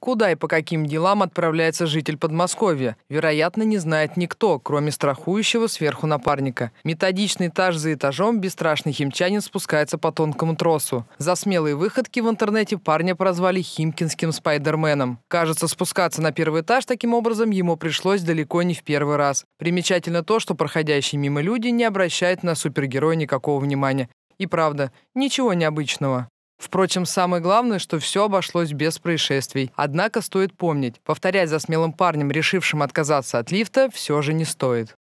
Куда и по каким делам отправляется житель Подмосковья, вероятно, не знает никто, кроме страхующего сверху напарника. Методичный этаж за этажом бесстрашный химчанин спускается по тонкому тросу. За смелые выходки в интернете парня прозвали химкинским спайдерменом. Кажется, спускаться на первый этаж таким образом ему пришлось далеко не в первый раз. Примечательно то, что проходящие мимо люди не обращают на супергероя никакого внимания. И правда, ничего необычного. Впрочем, самое главное, что все обошлось без происшествий. Однако стоит помнить, повторять за смелым парнем, решившим отказаться от лифта, все же не стоит.